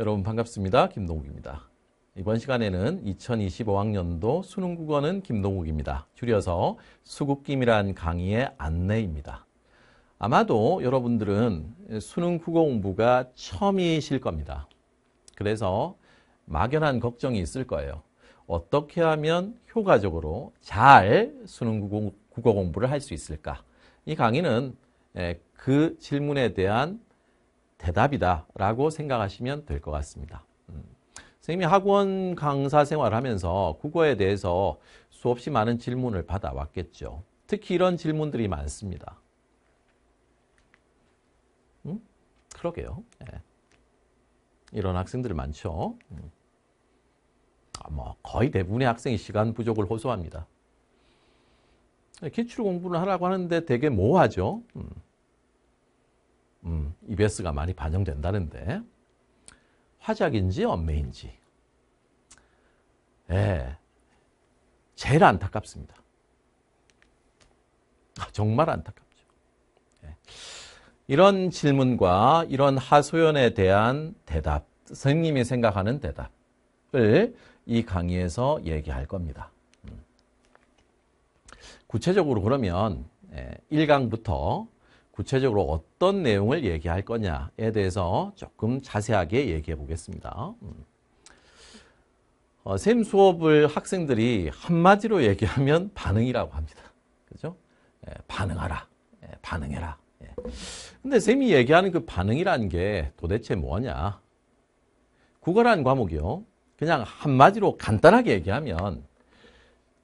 여러분 반갑습니다. 김동욱입니다. 이번 시간에는 2025학년도 수능 국어는 김동욱입니다. 줄여서 수국김이란 강의의 안내입니다. 아마도 여러분들은 수능 국어 공부가 처음이실 겁니다. 그래서 막연한 걱정이 있을 거예요. 어떻게 하면 효과적으로 잘 수능 국어, 공부를 할 수 있을까? 이 강의는 예, 그 질문에 대한 대답이다라고 생각하시면 될 것 같습니다. 음. 선생님이 학원 강사 생활하면서 국어에 대해서 수없이 많은 질문을 받아왔겠죠. 특히 이런 질문들이 많습니다. 음? 그러게요. 네. 이런 학생들 많죠. 음. 아, 뭐 거의 대부분의 학생이 시간 부족을 호소합니다. 예, 기출 공부를 하라고 하는데 되게 모호하죠. 음. 음, EBS가 많이 반영된다는데 화작인지 언매인지 예, 제일 안타깝습니다. 아, 정말 안타깝죠. 예. 이런 질문과 이런 하소연에 대한 대답, 선생님이 생각하는 대답을 이 강의에서 얘기할 겁니다. 음. 구체적으로 그러면 1강부터 예, 구체적으로 어떤 내용을 얘기할 거냐에 대해서 조금 자세하게 얘기해 보겠습니다. 음. 어, 샘 수업을 학생들이 한마디로 얘기하면 반응이라고 합니다. 그죠? 예, 반응하라. 예, 반응해라. 예. 근데 쌤이 얘기하는 그 반응이라는 게 도대체 뭐냐? 국어라는 과목이요. 그냥 한마디로 간단하게 얘기하면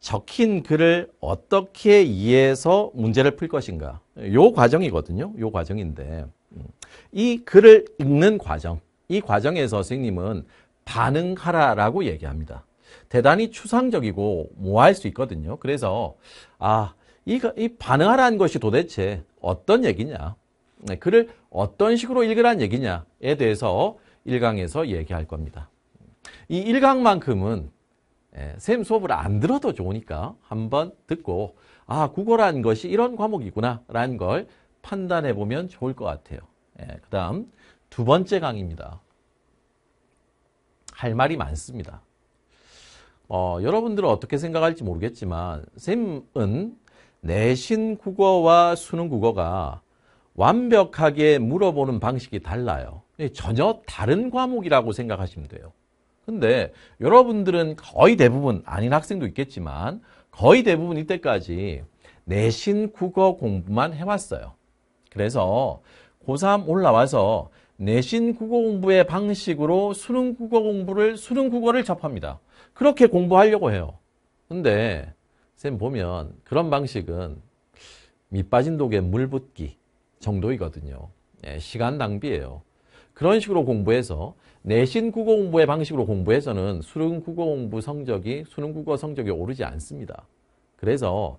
적힌 글을 어떻게 이해해서 문제를 풀 것인가. 요 과정이거든요. 요 과정인데 음. 이 글을 읽는 과정, 이 과정에서 선생님은 반응하라라고 얘기합니다. 대단히 추상적이고 뭐 할 수 있거든요. 그래서 아, 이, 이 반응하라는 것이 도대체 어떤 얘기냐, 네, 글을 어떤 식으로 읽으라는 얘기냐에 대해서 1강에서 얘기할 겁니다. 이 1강만큼은 예, 쌤 수업을 안 들어도 좋으니까 한번 듣고 아 국어란 것이 이런 과목이구나 라는 걸 판단해 보면 좋을 것 같아요. 예, 그 다음 두 번째 강의입니다. 할 말이 많습니다. 어, 여러분들은 어떻게 생각할지 모르겠지만 쌤은 내신 국어와 수능 국어가 완벽하게 물어보는 방식이 달라요. 예, 전혀 다른 과목이라고 생각하시면 돼요. 근데 여러분들은 거의 대부분 아닌 학생도 있겠지만 거의 대부분 이때까지 내신 국어 공부만 해왔어요. 그래서 고3 올라와서 내신 국어 공부의 방식으로 수능 국어 공부를 수능 국어를 접합니다. 그렇게 공부하려고 해요. 근데 쌤 보면 그런 방식은 밑빠진 독에 물 붓기 정도이거든요. 예, 시간 낭비예요. 그런 식으로 공부해서 내신 국어 공부의 방식으로 공부해서는 수능 국어 공부 성적이 수능 국어 성적이 오르지 않습니다. 그래서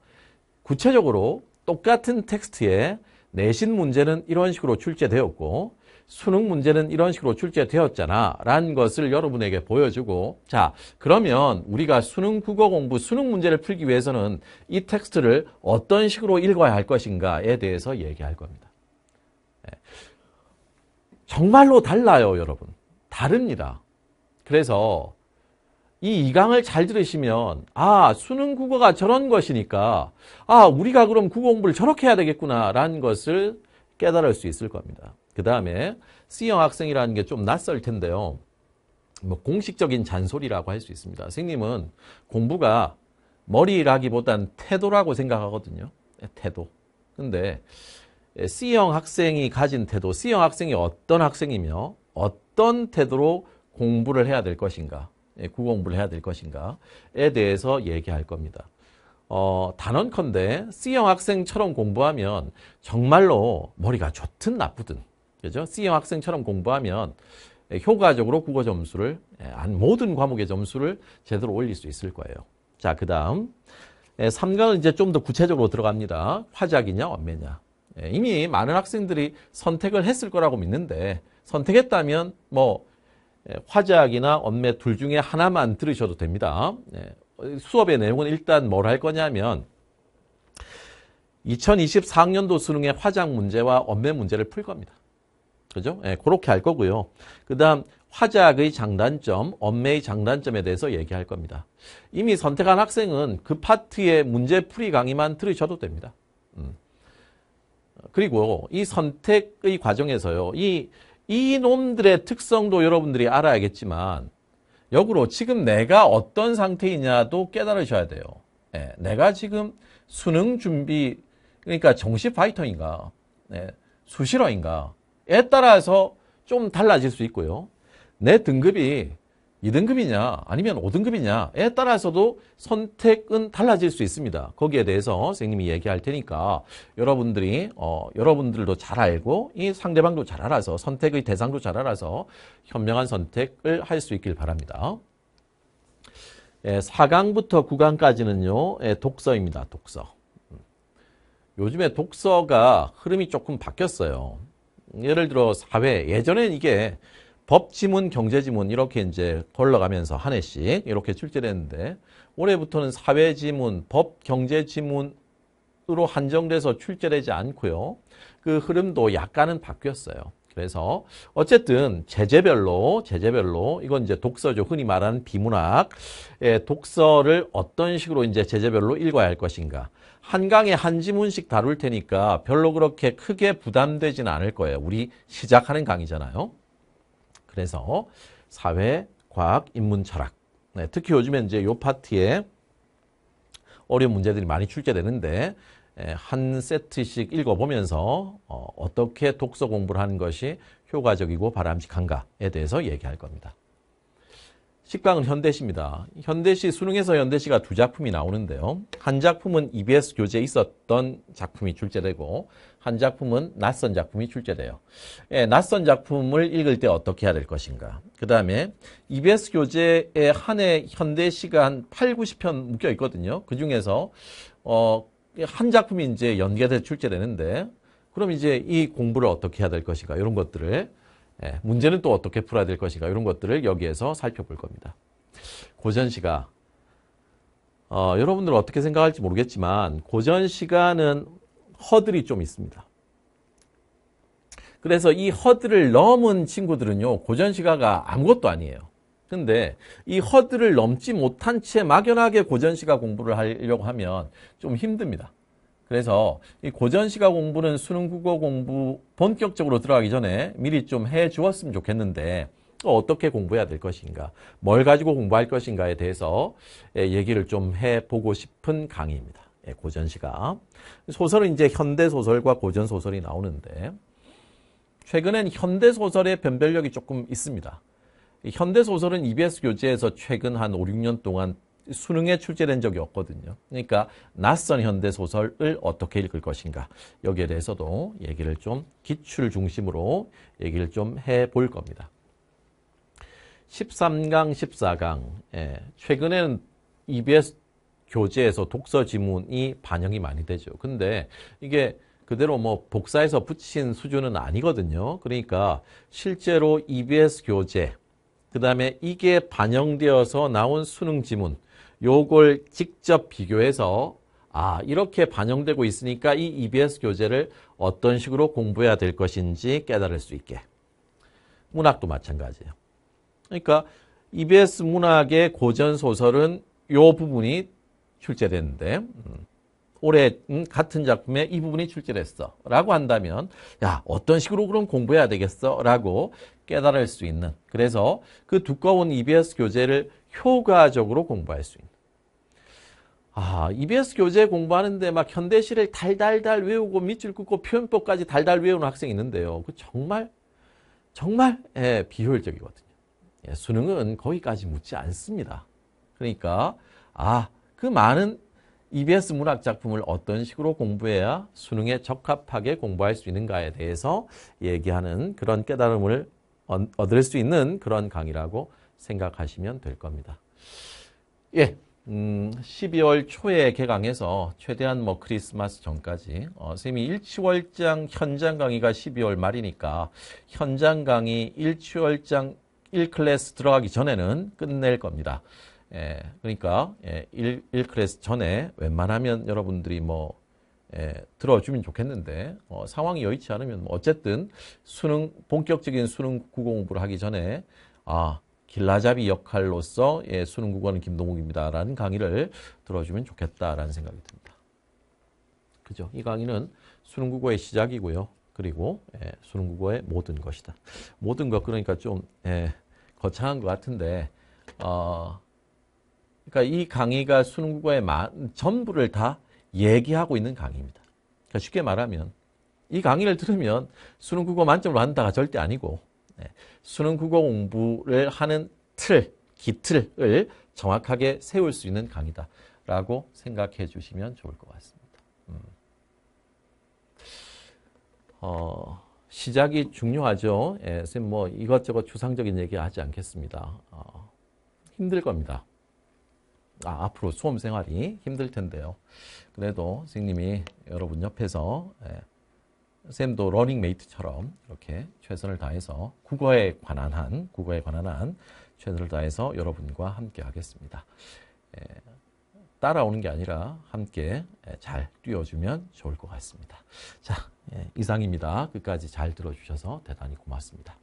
구체적으로 똑같은 텍스트에 내신 문제는 이런 식으로 출제되었고 수능 문제는 이런 식으로 출제되었잖아 라는 것을 여러분에게 보여주고 자 그러면 우리가 수능 국어 공부 수능 문제를 풀기 위해서는 이 텍스트를 어떤 식으로 읽어야 할 것인가에 대해서 얘기할 겁니다. 정말로 달라요, 여러분. 다릅니다. 그래서 이 이강을 잘 들으시면 아, 수능 국어가 저런 것이니까 아, 우리가 그럼 국어 공부를 저렇게 해야 되겠구나 라는 것을 깨달을 수 있을 겁니다. 그 다음에 C형 학생이라는 게 좀 낯설 텐데요. 뭐 공식적인 잔소리라고 할 수 있습니다. 선생님은 공부가 머리라기보단 태도라고 생각하거든요. 태도. 근데 예, C형 학생이 가진 태도, C형 학생이 어떤 학생이며 어떤 태도로 공부를 해야 될 것인가, 예, 구공부를 해야 될 것인가에 대해서 얘기할 겁니다. 어, 단언컨대 C형 학생처럼 공부하면 정말로 머리가 좋든 나쁘든 그죠? C형 학생처럼 공부하면 예, 효과적으로 국어 점수를 모든 과목의 점수를 제대로 올릴 수 있을 거예요. 자, 그 다음 3강은 이제 좀 더 구체적으로 들어갑니다. 화작이냐, 원매냐. 예, 이미 많은 학생들이 선택을 했을 거라고 믿는데 선택했다면 뭐 예, 화제학이나 언매 둘 중에 하나만 들으셔도 됩니다. 예, 수업의 내용은 일단 뭘 할 거냐면 2024학년도 수능의 화장 문제와 언매 문제를 풀 겁니다. 그죠? 예, 그렇게 할 거고요. 그 다음 화작의 장단점, 언매의 장단점에 대해서 얘기할 겁니다. 이미 선택한 학생은 그 파트의 문제풀이 강의만 들으셔도 됩니다. 음. 그리고 이 선택의 과정에서요. 이 이놈들의 특성도 여러분들이 알아야겠지만 역으로 지금 내가 어떤 상태이냐도 깨달으셔야 돼요. 예, 내가 지금 수능 준비 그러니까 정시 파이터인가 예, 수시러인가에 따라서 좀 달라질 수 있고요. 내 등급이 2등급이냐 아니면 5등급이냐에 따라서도 선택은 달라질 수 있습니다. 거기에 대해서 선생님이 얘기할 테니까 여러분들이 어, 여러분들도 잘 알고 이 상대방도 잘 알아서 선택의 대상도 잘 알아서 현명한 선택을 할 수 있길 바랍니다. 예, 4강부터 9강까지는요. 예, 독서입니다. 독서. 요즘에 독서가 흐름이 조금 바뀌었어요. 예를 들어 사회, 예전엔 이게 법지문, 경제지문 이렇게 이제 걸러가면서 한 해씩 이렇게 출제를 는데 올해부터는 사회지문, 법, 경제지문으로 한정돼서 출제되지 않고요. 그 흐름도 약간은 바뀌었어요. 그래서 어쨌든 제재별로 제재별로 이건 이제 독서죠. 흔히 말하는 비문학의 독서를 어떤 식으로 이제 제재별로 읽어야 할 것인가. 한강에 한 지문씩 다룰 테니까 별로 그렇게 크게 부담되지는 않을 거예요. 우리 시작하는 강의잖아요. 그래서 사회, 과학, 인문, 철학. 네, 특히 요즘에 이제 요 파트에 어려운 문제들이 많이 출제되는데 예, 한 세트씩 읽어보면서 어, 어떻게 독서 공부를 하는 것이 효과적이고 바람직한가에 대해서 얘기할 겁니다. 식빵은 현대시입니다. 현대시 수능에서 현대시가 두 작품이 나오는데요. 한 작품은 EBS 교재에 있었던 작품이 출제되고 한 작품은 낯선 작품이 출제돼요. 예, 낯선 작품을 읽을 때 어떻게 해야 될 것인가. 그 다음에 EBS 교재에 한해 현대시가 한 8, 90편 묶여 있거든요. 그 중에서 어, 한 작품이 이제 연계돼서 출제되는데 그럼 이제 이 공부를 어떻게 해야 될 것인가 이런 것들을 예, 문제는 또 어떻게 풀어야 될 것인가 이런 것들을 여기에서 살펴볼 겁니다. 고전 시가 어, 여러분들은 어떻게 생각할지 모르겠지만 고전 시가는 허들이 좀 있습니다. 그래서 이 허들을 넘은 친구들은요 고전 시가가 아무것도 아니에요. 근데 이 허들을 넘지 못한 채 막연하게 고전 시가 공부를 하려고 하면 좀 힘듭니다. 그래서 이 고전시가 공부는 수능 국어 공부 본격적으로 들어가기 전에 미리 좀 해 주었으면 좋겠는데 또 어떻게 공부해야 될 것인가 뭘 가지고 공부할 것인가에 대해서 예, 얘기를 좀 해보고 싶은 강의입니다. 예, 고전시가 소설은 이제 현대소설과 고전소설이 나오는데 최근엔 현대소설의 변별력이 조금 있습니다. 현대소설은 EBS 교재에서 최근 한 5, 6년 동안 수능에 출제된 적이 없거든요. 그러니까 낯선 현대 소설을 어떻게 읽을 것인가 여기에 대해서도 얘기를 좀 기출 중심으로 얘기를 좀 해 볼 겁니다. 13강, 14강 예, 최근에는 EBS 교재에서 독서 지문이 반영이 많이 되죠. 근데 이게 그대로 뭐 복사해서 붙인 수준은 아니거든요. 그러니까 실제로 EBS 교재, 그 다음에 이게 반영되어서 나온 수능 지문, 요걸 직접 비교해서 아 이렇게 반영되고 있으니까 이 EBS 교재를 어떤 식으로 공부해야 될 것인지 깨달을 수 있게. 문학도 마찬가지예요. 그러니까 EBS 문학의 고전 소설은 요 부분이 출제됐는데 음. 올해 음, 같은 작품에 이 부분이 출제됐어 라고 한다면 야 어떤 식으로 그럼 공부해야 되겠어 라고 깨달을 수 있는 그래서 그 두꺼운 EBS 교재를 효과적으로 공부할 수 있는 아, EBS 교재 공부하는데 막 현대시를 달달달 외우고 밑줄 긋고 표현법까지 달달 외우는 학생이 있는데요. 그 정말 정말 예, 비효율적이거든요. 예, 수능은 거기까지 묻지 않습니다. 그러니까 아, 그 많은 EBS 문학 작품을 어떤 식으로 공부해야 수능에 적합하게 공부할 수 있는가에 대해서 얘기하는 그런 깨달음을 얻을 수 있는 그런 강의라고 생각하시면 될 겁니다. 예, 음, 12월 초에 개강해서 최대한 뭐 크리스마스 전까지 어, 선생님이 일치월장 현장 강의가 12월 말이니까 현장 강의 일치월장 1클래스 들어가기 전에는 끝낼 겁니다. 예, 그러니까 예, 1, 1클래스 전에 웬만하면 여러분들이 뭐 예, 들어주면 좋겠는데 어, 상황이 여의치 않으면 뭐 어쨌든 수능 본격적인 수능 국공부를 하기 전에 아 길라잡이 역할로서 예, 수능 국어는 김동욱입니다라는 강의를 들어주면 좋겠다라는 생각이 듭니다. 그죠? 이 강의는 수능 국어의 시작이고요. 그리고 예, 수능 국어의 모든 것이다. 모든 것 그러니까 좀 예, 거창한 것 같은데 어, 그러니까 이 강의가 수능 국어의 전부를 다 얘기하고 있는 강의입니다. 그러니까 쉽게 말하면 이 강의를 들으면 수능 국어 만점을 한다가 절대 아니고 네, 수능 국어 공부를 하는 틀, 기틀을 정확하게 세울 수 있는 강의다라고 생각해 주시면 좋을 것 같습니다. 음. 어, 시작이 중요하죠. 예, 선생님 뭐 이것저것 추상적인 얘기 하지 않겠습니다. 어, 힘들 겁니다. 아, 앞으로 수험 생활이 힘들 텐데요. 그래도 선생님이 여러분 옆에서 예, 쌤도 러닝메이트처럼 이렇게 최선을 다해서 국어에 관한 한 국어에 관한 한 최선을 다해서 여러분과 함께 하겠습니다. 예, 따라오는 게 아니라 함께 예, 잘 뛰어주면 좋을 것 같습니다. 자, 예, 이상입니다. 끝까지 잘 들어주셔서 대단히 고맙습니다.